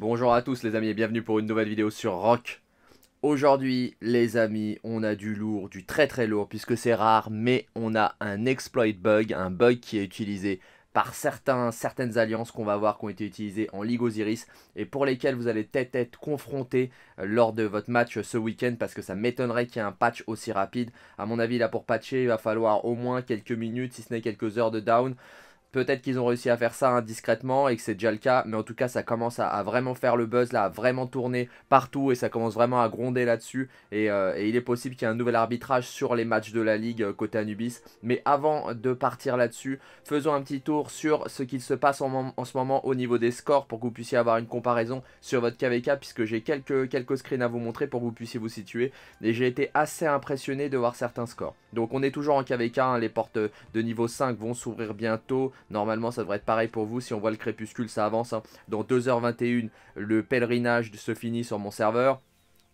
Bonjour à tous les amis et bienvenue pour une nouvelle vidéo sur Rock. Aujourd'hui les amis, on a du lourd, du très très lourd puisque c'est rare, mais on a un exploit bug, un bug qui est utilisé par certains, certaines alliances qu'on va voir qui ont été utilisées en Ligue Osiris et pour lesquelles vous allez peut-être être confronté euh, lors de votre match ce week-end parce que ça m'étonnerait qu'il y ait un patch aussi rapide. À mon avis là pour patcher il va falloir au moins quelques minutes si ce n'est quelques heures de down. Peut-être qu'ils ont réussi à faire ça indiscrètement et que c'est déjà le cas, mais en tout cas ça commence à, vraiment faire le buzz, là, à vraiment tourner partout et ça commence vraiment à gronder là-dessus. Et, euh, il est possible qu'il y ait un nouvel arbitrage sur les matchs de la Ligue euh, côté Anubis. Mais avant de partir là-dessus, faisons un petit tour sur ce qu'il se passe en, ce moment au niveau des scores pour que vous puissiez avoir une comparaison sur votre KVK puisque j'ai quelques, quelques screens à vous montrer pour que vous puissiez vous situer. Et j'ai été assez impressionné de voir certains scores. Donc on est toujours en KVK, hein, les portes de niveau 5 vont s'ouvrir bientôt. Normalement, ça devrait être pareil pour vous. Si on voit le crépuscule, ça avance. Hein. Dans 2h21, le pèlerinage se finit sur mon serveur.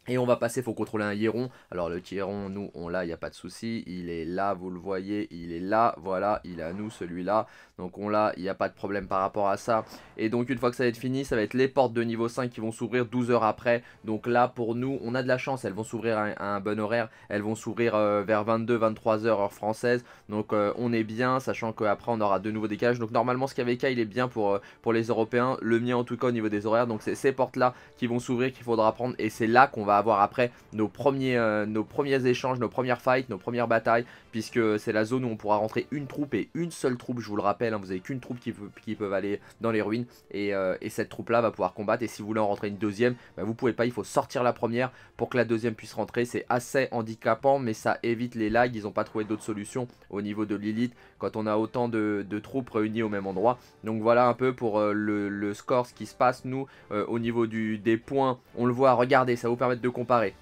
Et on va passer, faut contrôler un Hieron. Alors le Hieron, nous, on l'a, il n'y a pas de souci. Il est là, vous le voyez, il est là, voilà, il est à nous, celui-là. Donc on l'a, il n'y a pas de problème par rapport à ça. Et donc une fois que ça va être fini, ça va être les portes de niveau 5 qui vont s'ouvrir 12 heures après. Donc là, pour nous, on a de la chance, elles vont s'ouvrir à, un bon horaire. Elles vont s'ouvrir euh, vers 22-23 heures heure française. Donc euh, on est bien, sachant qu'après on aura de nouveaux des Donc normalement, ce KVK, il est bien pour, euh, pour les Européens. Le mien en tout cas au niveau des horaires. Donc c'est ces portes-là qui vont s'ouvrir, qu'il faudra prendre. Et c'est là qu'on va avoir après nos premiers, euh, nos premiers échanges, nos premières fights, nos premières batailles, puisque c'est la zone où on pourra rentrer une troupe et une seule troupe, je vous le rappelle, hein, vous avez qu'une troupe qui, peut, qui peuvent aller dans les ruines, euh, et, cette troupe-là va pouvoir combattre, et si vous voulez en rentrer une deuxième, bah, vous pouvez pas, il faut sortir la première pour que la deuxième puisse rentrer, c'est assez handicapant, mais ça évite les lags, ils n'ont pas trouvé d'autres solutions au niveau de l'élite, quand on a autant de, troupes réunies au même endroit, donc voilà un peu pour euh, le, score, ce qui se passe, nous, au niveau du, des points, on le voit, regardez, ça vous permet de comparer.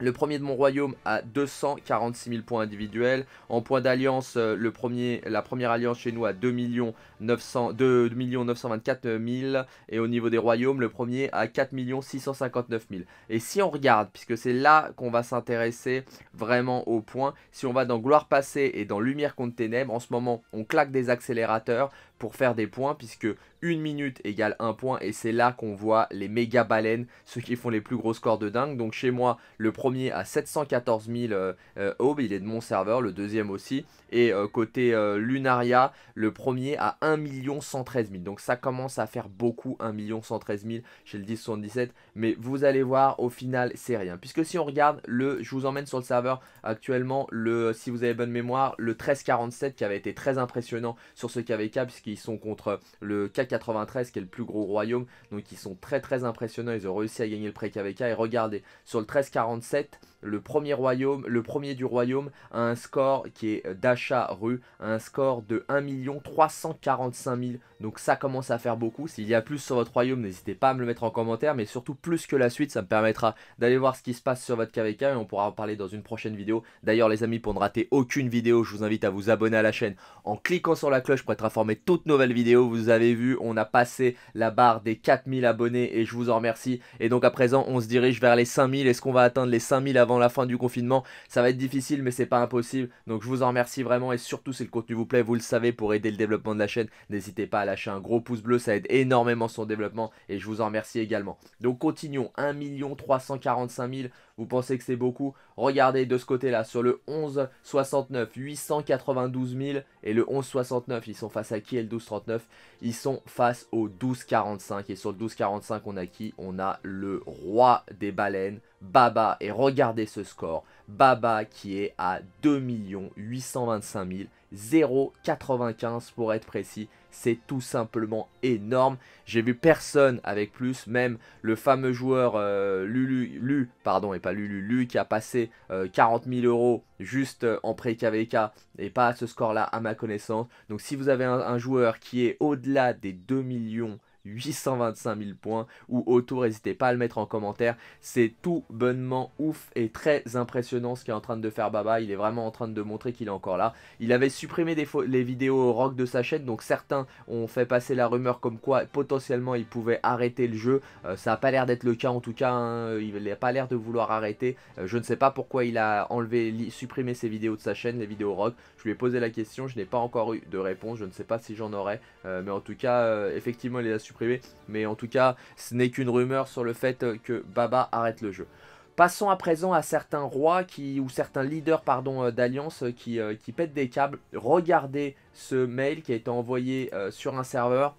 Le premier de mon royaume a 246 000 points individuels. En points d'alliance, euh, le premier, la première alliance chez nous à 2, 900, 2 924 000. Et au niveau des royaumes, le premier a 4 659 000. Et si on regarde, puisque c'est là qu'on va s'intéresser vraiment au point si on va dans Gloire passée et dans Lumière contre Ténèbres, en ce moment, on claque des accélérateurs pour faire des points puisque une minute égale un point et c'est là qu'on voit les méga baleines, ceux qui font les plus gros scores de dingue. Donc chez moi, le premier à 714 000 euh, euh, il est de mon serveur, le deuxième aussi. Et euh, côté Lunaria, le premier à 1 113 000. Donc ça commence à faire beaucoup 1 113 000 chez le 1077. Mais vous allez voir, au final, c'est rien. Puisque si on regarde, le, je vous emmène sur le serveur actuellement, le, si vous avez bonne mémoire, le 1347 qui avait été très impressionnant sur ce KVK puisqu'il ils sont contre le K93 qui est le plus gros royaume. Donc ils sont très très impressionnants, ils ont réussi à gagner le prêt KVK. Et regardez, sur le 1347, le premier royaume, le premier du royaume a un score qui est euh, d'achat rue, un score de 1 345 000. Donc ça commence à faire beaucoup. S'il y a plus sur votre royaume, n'hésitez pas à me le mettre en commentaire, mais surtout plus que la suite, ça me permettra d'aller voir ce qui se passe sur votre KVK et on pourra en parler dans une prochaine vidéo. D'ailleurs les amis, pour ne rater aucune vidéo, je vous invite à vous abonner à la chaîne en cliquant sur la cloche pour être informé tout nouvelle vidéo. Vous avez vu, on a passé la barre des 4000 abonnés et je vous en remercie. Et donc à présent, on se dirige vers les 5000. Est-ce qu'on va atteindre les 5000 avant la fin du confinement Ça va être difficile, mais c'est pas impossible. Donc je vous en remercie vraiment et surtout si le contenu vous plaît, vous le savez, pour aider le développement de la chaîne, n'hésitez pas à lâcher un gros pouce bleu, ça aide énormément son développement et je vous en remercie également. Donc continuons, 1 345 000 vous pensez que c'est beaucoup Regardez de ce côté-là, sur le 11,69, 892 000 et le 11 69, ils sont face à qui et le 12,39 Ils sont face au 12,45 et sur le 12,45 on a qui On a le roi des baleines, Baba. Et regardez ce score, Baba qui est à 2 825 0,95 pour être précis. C'est tout simplement énorme. J'ai vu personne avec plus, même le fameux joueur euh, Lulu, pardon, et pas Lulu, Lu, qui a passé 40 euh, 000 euros juste euh, en pré-KVK et pas ce score-là à ma connaissance. Donc si vous avez un, un joueur qui est au-delà des 2 millions 825 000 points ou autour, n'hésitez pas à le mettre en commentaire. C'est tout bonnement ouf et très impressionnant ce est en train de faire Baba. Il est vraiment en train de montrer qu'il est encore là. Il avait supprimé les vidéos rock de sa chaîne, donc certains ont fait passer la rumeur comme quoi potentiellement il pouvait arrêter le jeu. Euh, ça n'a pas l'air d'être le cas en tout cas, hein. il n'a pas l'air de vouloir arrêter. Euh, je ne sais pas pourquoi il a enlevé, supprimé ses vidéos de sa chaîne, les vidéos rock. Je lui ai posé la question, je n'ai pas encore eu de réponse, je ne sais pas si j'en aurai. Euh, mais en tout cas, effectivement, il les a mais en tout cas, ce n'est qu'une rumeur sur le fait euh, que Baba arrête le jeu. Passons à présent à certains rois qui, ou certains leaders pardon euh, d'alliance euh, qui, pètent des câbles. Regardez ce mail qui a été envoyé sur un serveur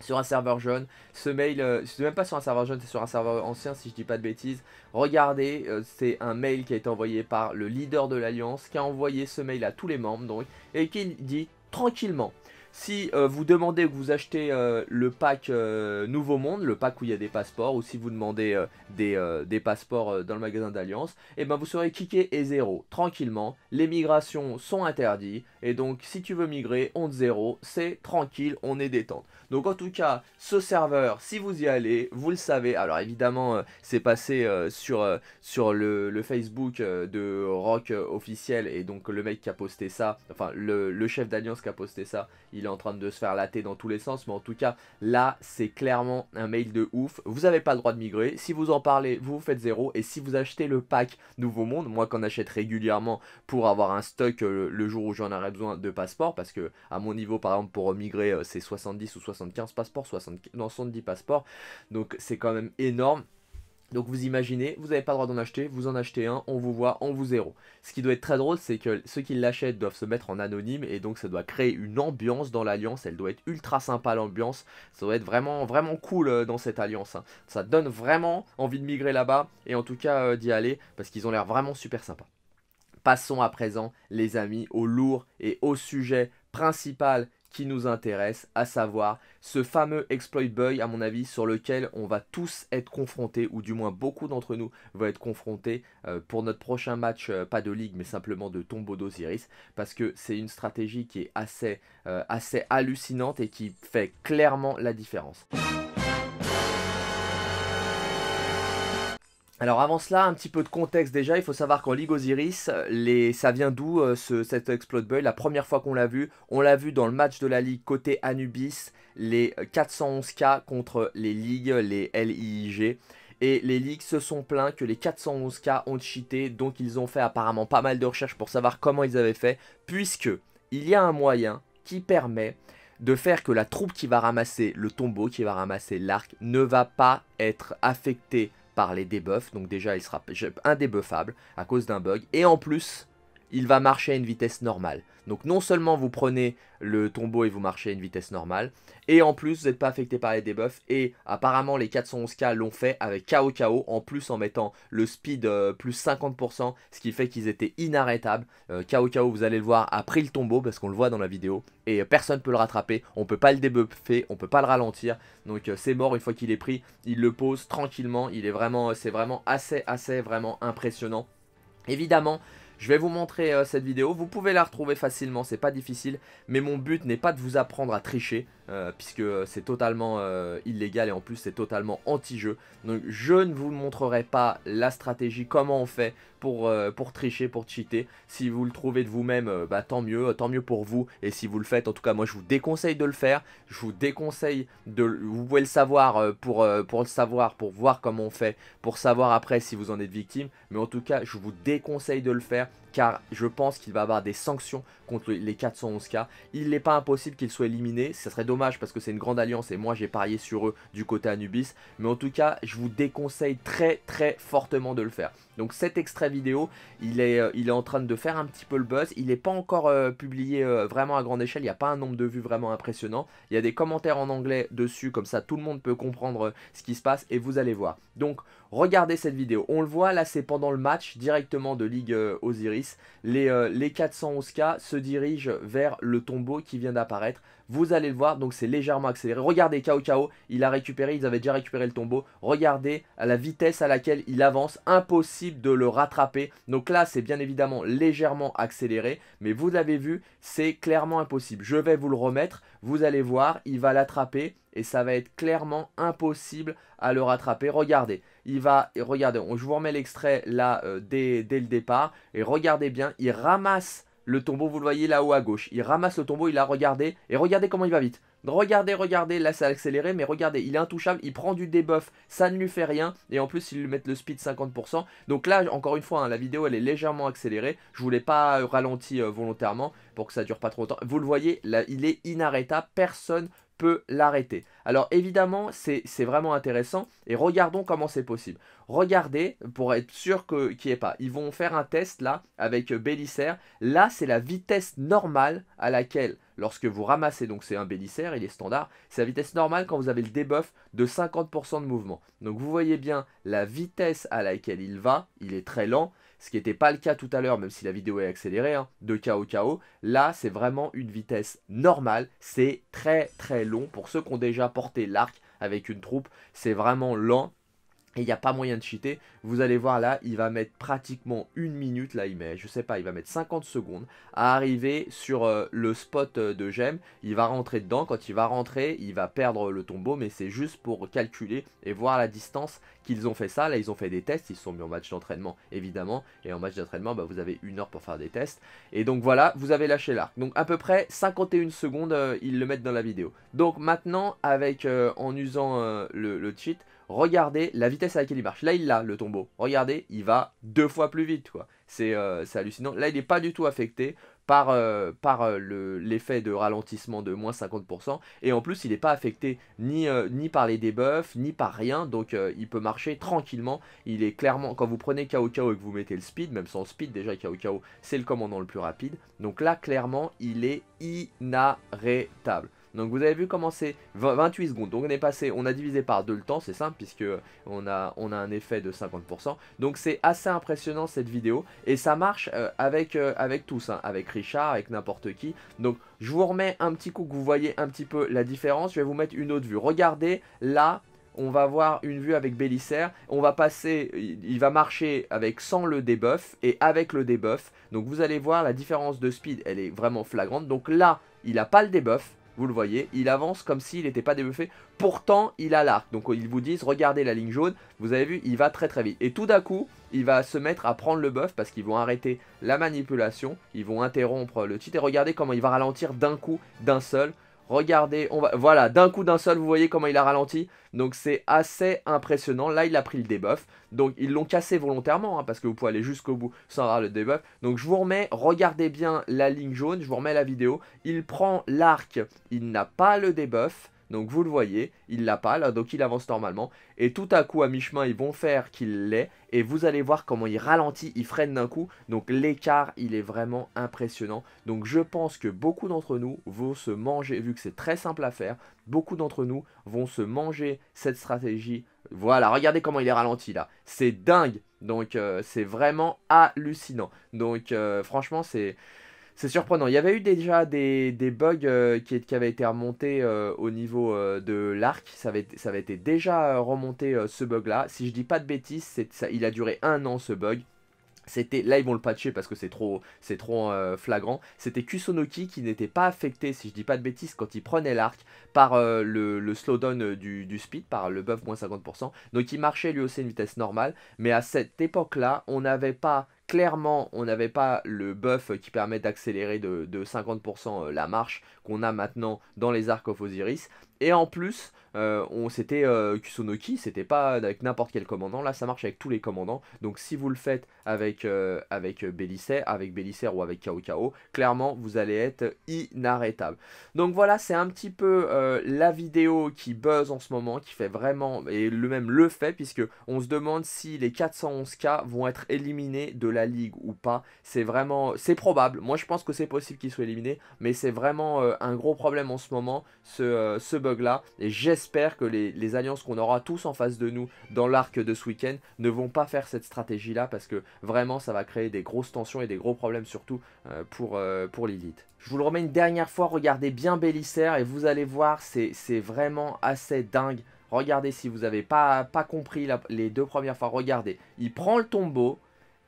sur un serveur jeune. Ce mail, c'est même pas sur un serveur jeune, c'est sur un serveur ancien si je dis pas de bêtises. Regardez, c'est un mail qui a été envoyé par le leader de l'Alliance, qui a envoyé ce mail à tous les membres donc, et qui dit tranquillement. Si euh, vous demandez que vous achetez euh, le pack euh, Nouveau Monde, le pack où il y a des passeports, ou si vous demandez des, passeports dans le magasin d'Alliance, eh ben, vous serez kické et zéro, tranquillement. Les migrations sont interdites, et donc, si tu veux migrer, honte te 0, c'est tranquille, on est détente. Donc, en tout cas, ce serveur, si vous y allez, vous le savez. Alors, évidemment, euh, c'est passé euh, sur, euh, sur le, Facebook de Rock officiel. Et donc, le mec qui a posté ça, enfin, le, chef d'alliance qui a posté ça, il est en train de se faire latter dans tous les sens. Mais en tout cas, là, c'est clairement un mail de ouf. Vous n'avez pas le droit de migrer. Si vous en parlez, vous vous faites zéro. Et si vous achetez le pack Nouveau Monde, moi qu'on achète régulièrement pour avoir un stock le jour où j'en arrête besoin de passeport parce que à mon niveau par exemple pour migrer euh, c'est 70 ou 75 passeports, 70, non 70 passeports, donc c'est quand même énorme. Donc vous imaginez, vous n'avez pas le droit d'en acheter, vous en achetez un, on vous voit, on vous zéro. Ce qui doit être très drôle, c'est que ceux qui l'achètent doivent se mettre en anonyme et donc ça doit créer une ambiance dans l'alliance. Elle doit être ultra sympa l'ambiance, ça doit être vraiment vraiment cool euh, dans cette alliance. Hein. Ça donne vraiment envie de migrer là-bas et en tout cas euh, d'y aller parce qu'ils ont l'air vraiment super sympa. Passons à présent, les amis, au lourd et au sujet principal qui nous intéresse, à savoir ce fameux exploit Boy à mon avis, sur lequel on va tous être confrontés, ou du moins beaucoup d'entre nous vont être confrontés euh, pour notre prochain match, euh, pas de ligue, mais simplement de tombeau d'Osiris, parce que c'est une stratégie qui est assez, euh, assez hallucinante et qui fait clairement la différence. Alors avant cela, un petit peu de contexte déjà, il faut savoir qu'en Ligue Osiris, les... ça vient d'où euh, cet Explode Boy La première fois qu'on l'a vu, on l'a vu dans le match de la Ligue côté Anubis, les 411K euh, contre les Ligues, les LIIG. Et les Ligues se sont plaints que les 411K ont cheaté, donc ils ont fait apparemment pas mal de recherches pour savoir comment ils avaient fait, puisque il y a un moyen qui permet de faire que la troupe qui va ramasser le tombeau, qui va ramasser l'arc, ne va pas être affectée par les debuffs. Donc déjà, il sera indébuffable à cause d'un bug. Et en plus, il va marcher à une vitesse normale. Donc non seulement vous prenez le tombeau et vous marchez à une vitesse normale, et en plus vous n'êtes pas affecté par les debuffs, et apparemment les 411K l'ont fait avec KO KO, en plus en mettant le speed euh, plus 50%, ce qui fait qu'ils étaient inarrêtables. Euh, KO vous allez le voir, a pris le tombeau, parce qu'on le voit dans la vidéo, et euh, personne ne peut le rattraper, on ne peut pas le débuffer, on ne peut pas le ralentir, donc euh, c'est mort une fois qu'il est pris, il le pose tranquillement, il est vraiment, c'est vraiment assez, assez, vraiment impressionnant. Évidemment, je vais vous montrer euh, cette vidéo, vous pouvez la retrouver facilement, c'est pas difficile, mais mon but n'est pas de vous apprendre à tricher, euh, puisque c'est totalement euh, illégal et en plus c'est totalement anti-jeu. Donc je ne vous montrerai pas la stratégie, comment on fait pour, euh, pour tricher, pour cheater. Si vous le trouvez de vous-même, bah, tant mieux, tant mieux pour vous. Et si vous le faites, en tout cas moi je vous déconseille de le faire. Je vous déconseille de... Vous pouvez le savoir pour, pour le savoir, pour voir comment on fait, pour savoir après si vous en êtes victime. Mais en tout cas je vous déconseille de le faire car je pense qu'il va avoir des sanctions contre les 411K. Il n'est pas impossible qu'ils soient éliminés, Ce serait dommage parce que c'est une grande alliance et moi j'ai parié sur eux du côté Anubis, mais en tout cas je vous déconseille très très fortement de le faire. Donc cet extrait vidéo, il est, euh, il est en train de faire un petit peu le buzz, il n'est pas encore euh, publié euh, vraiment à grande échelle, il n'y a pas un nombre de vues vraiment impressionnant, il y a des commentaires en anglais dessus, comme ça tout le monde peut comprendre ce qui se passe et vous allez voir. Donc Regardez cette vidéo. On le voit, là, c'est pendant le match directement de Ligue euh, Osiris. Les, euh, les 411K se dirigent vers le tombeau qui vient d'apparaître. Vous allez le voir, donc c'est légèrement accéléré. Regardez Kao Kao, il a récupéré, ils avaient déjà récupéré le tombeau. Regardez à la vitesse à laquelle il avance, impossible de le rattraper. Donc là, c'est bien évidemment légèrement accéléré, mais vous l'avez vu, c'est clairement impossible. Je vais vous le remettre, vous allez voir, il va l'attraper et ça va être clairement impossible à le rattraper. Regardez, il va, regardez, je vous remets l'extrait là euh, dès, le départ, et regardez bien, il ramasse le tombeau, vous le voyez là-haut à gauche, il ramasse le tombeau, il a regardé, et regardez comment il va vite. Regardez, regardez, là ça accéléré, mais regardez, il est intouchable, il prend du debuff, ça ne lui fait rien, et en plus il lui mettent le speed 50%, donc là encore une fois, hein, la vidéo elle est légèrement accélérée, je voulais pas euh, ralenti euh, volontairement pour que ça dure pas trop longtemps, vous le voyez, là il est inarrêtable, personne peut l'arrêter. Alors évidemment, c'est vraiment intéressant et regardons comment c'est possible. Regardez pour être sûr qu'il n'y ait pas. Ils vont faire un test là avec euh, Bélissaire. Là, c'est la vitesse normale à laquelle, lorsque vous ramassez, donc c'est un Bélissaire, il est standard, c'est la vitesse normale quand vous avez le debuff de 50% de mouvement. Donc vous voyez bien la vitesse à laquelle il va, il est très lent ce qui n'était pas le cas tout à l'heure, même si la vidéo est accélérée, hein, de KO KO. Là, c'est vraiment une vitesse normale, c'est très très long. Pour ceux qui ont déjà porté l'arc avec une troupe, c'est vraiment lent et il n'y a pas moyen de cheater. Vous allez voir là, il va mettre pratiquement une minute. Là, il met, je sais pas, il va mettre 50 secondes à arriver sur euh, le spot euh, de gemme. Il va rentrer dedans. Quand il va rentrer, il va perdre le tombeau. Mais c'est juste pour calculer et voir la distance qu'ils ont fait ça. Là, ils ont fait des tests. Ils sont mis en match d'entraînement, évidemment. Et en match d'entraînement, bah, vous avez une heure pour faire des tests. Et donc voilà, vous avez lâché l'arc. Donc à peu près 51 secondes, euh, ils le mettent dans la vidéo. Donc maintenant, avec en usant le cheat, Regardez la vitesse à laquelle il marche. Là, il l'a, le tombeau. Regardez, il va deux fois plus vite, euh, C'est hallucinant. Là, il n'est pas du tout affecté par, euh, par euh, l'effet de ralentissement de moins 50%. Et en plus, il n'est pas affecté ni, ni par les debuffs, ni par rien. Donc, il peut marcher tranquillement. Il est clairement, quand vous prenez KO et que vous mettez le speed, même sans speed, déjà KO c'est le commandant le plus rapide. Donc là, clairement, il est inarrêtable. Donc vous avez vu comment c'est 28 secondes. Donc on est passé, on a divisé par deux le temps, c'est simple puisque on a, on a un effet de 50%. Donc c'est assez impressionnant cette vidéo et ça marche euh, avec, euh, avec tous, hein. avec Richard, avec n'importe qui. Donc je vous remets un petit coup que vous voyez un petit peu la différence. Je vais vous mettre une autre vue. Regardez là, on va voir une vue avec Bélissère, on va passer, il va marcher avec sans le debuff et avec le debuff, donc vous allez voir la différence de speed, elle est vraiment flagrante, donc là, il n'a pas le debuff, vous le voyez, il avance comme s'il n'était pas débuffé. Pourtant, il a l'arc. Donc ils vous disent, regardez la ligne jaune. Vous avez vu, il va très très vite. Et tout d'un coup, il va se mettre à prendre le buff parce qu'ils vont arrêter la manipulation. Ils vont interrompre le titre. Et regardez comment il va ralentir d'un coup, d'un seul. Regardez, on va... voilà, d'un coup d'un seul, vous voyez comment il a ralenti. Donc c'est assez impressionnant. Là, il a pris le debuff. Donc ils l'ont cassé volontairement, hein, parce que vous pouvez aller jusqu'au bout sans avoir le debuff. Donc je vous remets, regardez bien la ligne jaune, je vous remets la vidéo. Il prend l'arc, il n'a pas le debuff. Donc vous le voyez, il l'a pas là, donc il avance normalement. Et tout à coup, à mi-chemin, ils vont faire qu'il l'est. Et vous allez voir comment il ralentit, il freine d'un coup. Donc l'écart, il est vraiment impressionnant. Donc je pense que beaucoup d'entre nous vont se manger, vu que c'est très simple à faire, beaucoup d'entre nous vont se manger cette stratégie. Voilà, regardez comment il est ralenti là. C'est dingue. Donc euh, c'est vraiment hallucinant. Donc euh, franchement, c'est c'est surprenant. Il y avait eu déjà des, bugs euh, qui, avaient été remontés euh, au niveau euh, de l'arc. Ça avait, ça été déjà remonté ce bug-là. Si je dis pas de bêtises, ça, il a duré un an ce bug. C'était là ils vont le patcher parce que c'est trop c'est trop flagrant. C'était Kusunoki qui n'était pas affecté si je dis pas de bêtises quand il prenait l'arc par le, slowdown du, du, speed par le buff moins 50%. Donc il marchait lui aussi à une vitesse normale, mais à cette époque-là, on n'avait pas clairement, on n'avait pas le buff qui permet d'accélérer de, 50% euh, la marche qu'on a maintenant dans les arcs of Osiris. Et en plus, euh, on c'était Kusunoki. Euh, Kusonoki, c'était pas avec n'importe quel commandant. Là, ça marche avec tous les commandants. Donc, si vous le faites avec euh, avec Bélicer avec ou avec Kaokao, clairement, vous allez être inarrêtable. Donc voilà, c'est un petit peu la vidéo qui buzz en ce moment, qui fait vraiment et le même le fait puisque on se demande si les 411K vont être éliminés de la ligue ou pas. C'est vraiment, c'est probable. Moi, je pense que c'est possible qu'ils soient éliminés, mais c'est vraiment un gros problème en ce moment ce ce là Et j'espère que les, alliances qu'on aura tous en face de nous dans l'arc de ce week-end ne vont pas faire cette stratégie-là parce que vraiment ça va créer des grosses tensions et des gros problèmes surtout euh, pour, euh, pour l'élite. Je vous le remets une dernière fois, regardez bien Bélissaire et vous allez voir, c'est vraiment assez dingue. Regardez si vous n'avez pas, pas compris les deux premières fois, regardez. Il prend le tombeau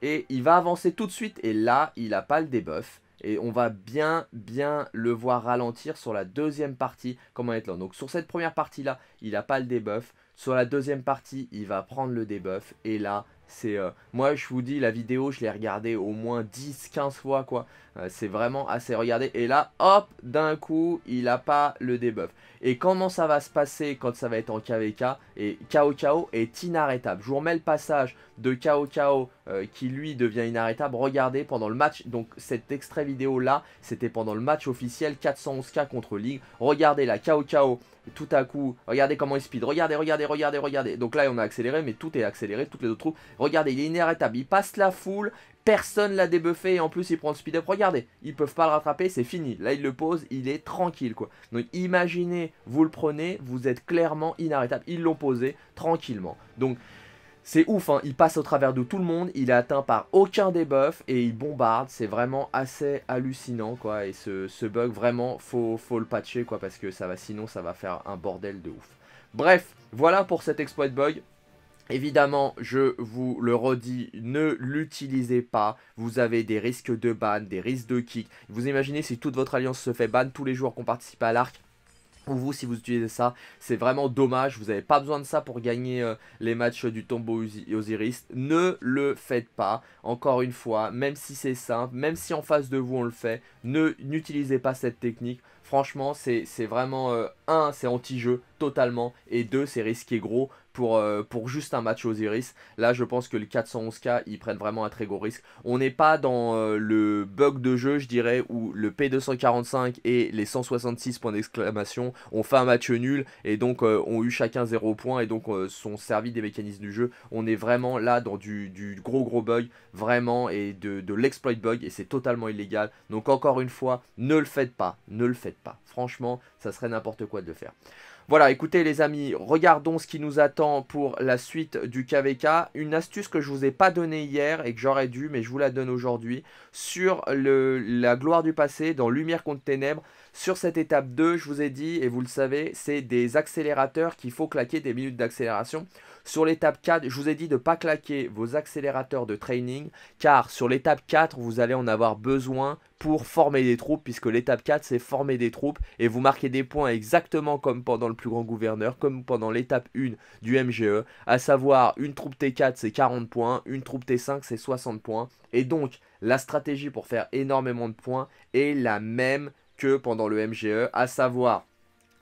et il va avancer tout de suite et là, il n'a pas le debuff et on va bien bien le voir ralentir sur la deuxième partie comment être là. Donc sur cette première partie là, il n'a pas le debuff. Sur la deuxième partie, il va prendre le debuff et là, c'est euh, moi je vous dis la vidéo, je l'ai regardée au moins 10 15 fois quoi. Euh, c'est vraiment assez regardé. Et là, hop, d'un coup, il n'a pas le debuff. Et comment ça va se passer quand ça va être en KVK Et Kao est inarrêtable. Je vous remets le passage de Kao Kao euh, qui lui devient inarrêtable. Regardez pendant le match, donc cet extrait vidéo là, c'était pendant le match officiel 411K contre Ligue. Regardez là, Kao tout à coup, regardez comment il speed, regardez, regardez, regardez, regardez. Donc là on a accéléré, mais tout est accéléré, toutes les autres troupes. Regardez, il est inarrêtable, il passe la foule, Personne l'a débuffé et en plus il prend le speed up. Regardez, ils peuvent pas le rattraper, c'est fini. Là il le pose, il est tranquille quoi. Donc imaginez, vous le prenez, vous êtes clairement inarrêtable. Ils l'ont posé tranquillement. Donc c'est ouf, hein. il passe au travers de tout le monde, il est atteint par aucun debuff et il bombarde, c'est vraiment assez hallucinant quoi. Et ce, bug vraiment faut, faut le patcher quoi parce que ça va sinon ça va faire un bordel de ouf. Bref, voilà pour cet exploit bug, Évidemment, je vous le redis, ne l'utilisez pas. Vous avez des risques de ban, des risques de kick. Vous imaginez si toute votre alliance se fait ban, tous les jours qu'on participe à l'arc, ou vous si vous utilisez ça, c'est vraiment dommage, vous n'avez pas besoin de ça pour gagner euh, les matchs du tombeau Osiris, ne le faites pas, encore une fois, même si c'est simple, même si en face de vous on le fait, ne n'utilisez pas cette technique, franchement c'est vraiment, euh, un, c'est anti-jeu totalement, et deux, c'est risqué gros, pour, euh, pour juste un match Osiris. Là, je pense que le 411K, ils prennent vraiment un très gros risque. On n'est pas dans euh, le bug de jeu, je dirais, où le P245 et les 166 points d'exclamation ont fait un match nul et donc euh, ont eu chacun 0 points et donc sont servis des mécanismes du jeu. On est vraiment là dans du, gros gros bug, vraiment, et de, de l'exploit bug, et c'est totalement illégal. Donc encore une fois, ne le faites pas, ne le faites pas. Franchement, ça serait n'importe quoi de le faire. Voilà, écoutez les amis, regardons ce qui nous attend pour la suite du KVK. Une astuce que je ne vous ai pas donnée hier et que j'aurais dû, mais je vous la donne aujourd'hui, sur le, la gloire du passé dans Lumière contre Ténèbres. Sur cette étape 2, je vous ai dit, et vous le savez, c'est des accélérateurs qu'il faut claquer des minutes d'accélération. Sur l'étape 4, je vous ai dit de ne pas claquer vos accélérateurs de training, car sur l'étape 4, vous allez en avoir besoin pour former des troupes, puisque l'étape 4, c'est former des troupes, et vous marquez des points exactement comme pendant le plus grand gouverneur, comme pendant l'étape 1 du MGE, à savoir une troupe T4, c'est 40 points, une troupe T5, c'est 60 points, et donc la stratégie pour faire énormément de points est la même que pendant le MGE, à savoir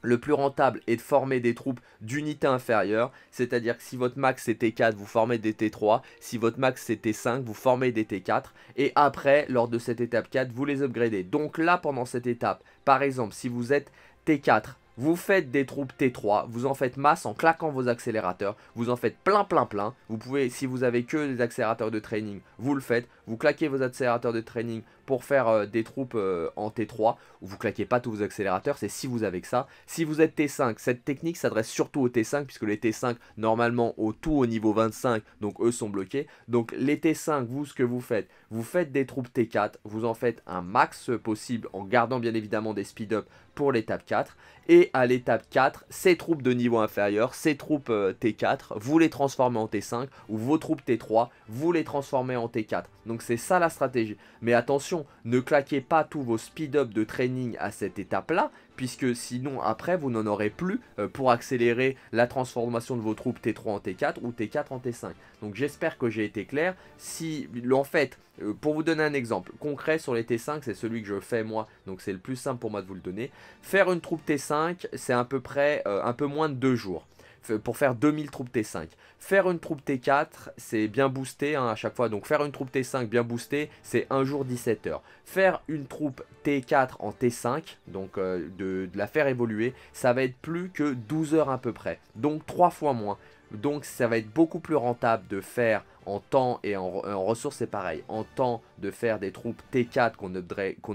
le plus rentable est de former des troupes d'unité inférieure, c'est-à-dire que si votre max c'est T4, vous formez des T3, si votre max c'est T5, vous formez des T4, et après, lors de cette étape 4, vous les upgradez. Donc là, pendant cette étape, par exemple, si vous êtes T4, vous faites des troupes T3, vous en faites masse en claquant vos accélérateurs, vous en faites plein plein plein, vous pouvez, si vous avez que des accélérateurs de training, vous le faites, vous claquez vos accélérateurs de training pour faire euh, des troupes euh, en T3, ou vous claquez pas tous vos accélérateurs, c'est si vous avez que ça. Si vous êtes T5, cette technique s'adresse surtout aux T5, puisque les T5, normalement, au tout au niveau 25, donc eux sont bloqués. Donc les T5, vous, ce que vous faites, vous faites des troupes T4, vous en faites un max possible, en gardant bien évidemment des speed-up pour l'étape 4. Et à l'étape 4, ces troupes de niveau inférieur, ces troupes euh, T4, vous les transformez en T5, ou vos troupes T3, vous les transformez en T4. Donc c'est ça la stratégie. Mais attention, ne claquez pas tous vos speed-up de training à cette étape-là, puisque sinon après vous n'en aurez plus euh, pour accélérer la transformation de vos troupes T3 en T4 ou T4 en T5. Donc j'espère que j'ai été clair. Si, en fait, euh, pour vous donner un exemple concret sur les T5, c'est celui que je fais moi, donc c'est le plus simple pour moi de vous le donner. Faire une troupe T5, c'est à peu près euh, un peu moins de deux jours pour faire 2000 troupes T5. Faire une troupe T4, c'est bien boosté hein, à chaque fois. Donc faire une troupe T5 bien boostée c'est un jour 17 heures. Faire une troupe T4 en T5, donc euh, de, de la faire évoluer, ça va être plus que 12 heures à peu près. Donc 3 fois moins. Donc ça va être beaucoup plus rentable de faire en temps et en, ressources, c'est pareil, en temps de faire des troupes T4 qu'on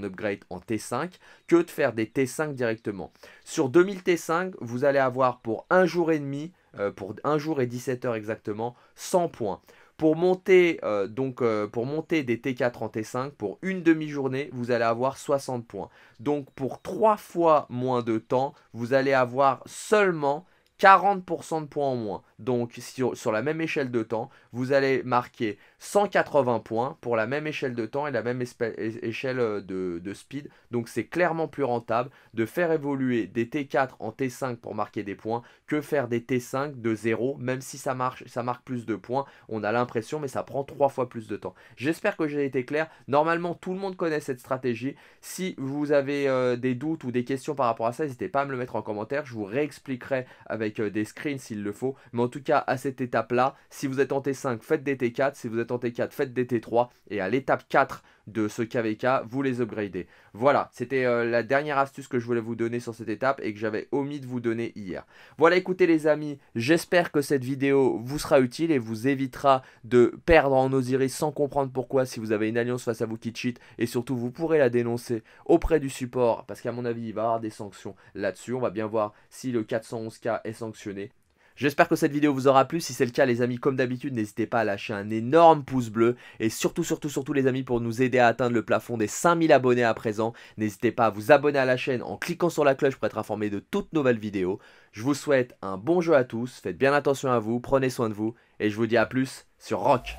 upgrade, en T5 que de faire des T5 directement. Sur 2000 T5, vous allez avoir pour un jour et demi, euh, pour un jour et 17 heures exactement, 100 points. Pour monter, euh, euh, pour monter des T4 en T5, pour une demi-journée, vous allez avoir 60 points. Donc pour 3 fois moins de temps, vous allez avoir seulement 40% de points en moins. Donc sur, sur la même échelle de temps, vous allez marquer 180 points pour la même échelle de temps et la même échelle euh, de, speed. Donc c'est clairement plus rentable de faire évoluer des T4 en T5 pour marquer des points que faire des T5 de 0, même si ça, marche, ça marque plus de points. On a l'impression, mais ça prend trois fois plus de temps. J'espère que j'ai été clair. Normalement, tout le monde connaît cette stratégie. Si vous avez euh, des doutes ou des questions par rapport à ça, n'hésitez pas à me le mettre en commentaire. Je vous réexpliquerai avec euh, des screens s'il le faut. Mais en tout cas, à cette étape-là, si vous êtes en T5, faites des T4. Si vous T4, faites des T3 et à l'étape 4 de ce KVK, vous les upgradez. Voilà, c'était euh, la dernière astuce que je voulais vous donner sur cette étape et que j'avais omis de vous donner hier. Voilà, écoutez les amis, j'espère que cette vidéo vous sera utile et vous évitera de perdre en Osiris sans comprendre pourquoi si vous avez une alliance face à vous qui cheat et surtout vous pourrez la dénoncer auprès du support parce qu'à mon avis il va y avoir des sanctions là-dessus. On va bien voir si le 411K est sanctionné. J'espère que cette vidéo vous aura plu. Si c'est le cas, les amis, comme d'habitude, n'hésitez pas à lâcher un énorme pouce bleu. Et surtout, surtout, surtout, les amis, pour nous aider à atteindre le plafond des 5000 abonnés à présent, n'hésitez pas à vous abonner à la chaîne en cliquant sur la cloche pour être informé de toutes nouvelles vidéos. Je vous souhaite un bon jeu à tous. Faites bien attention à vous, prenez soin de vous. Et je vous dis à plus sur Rock.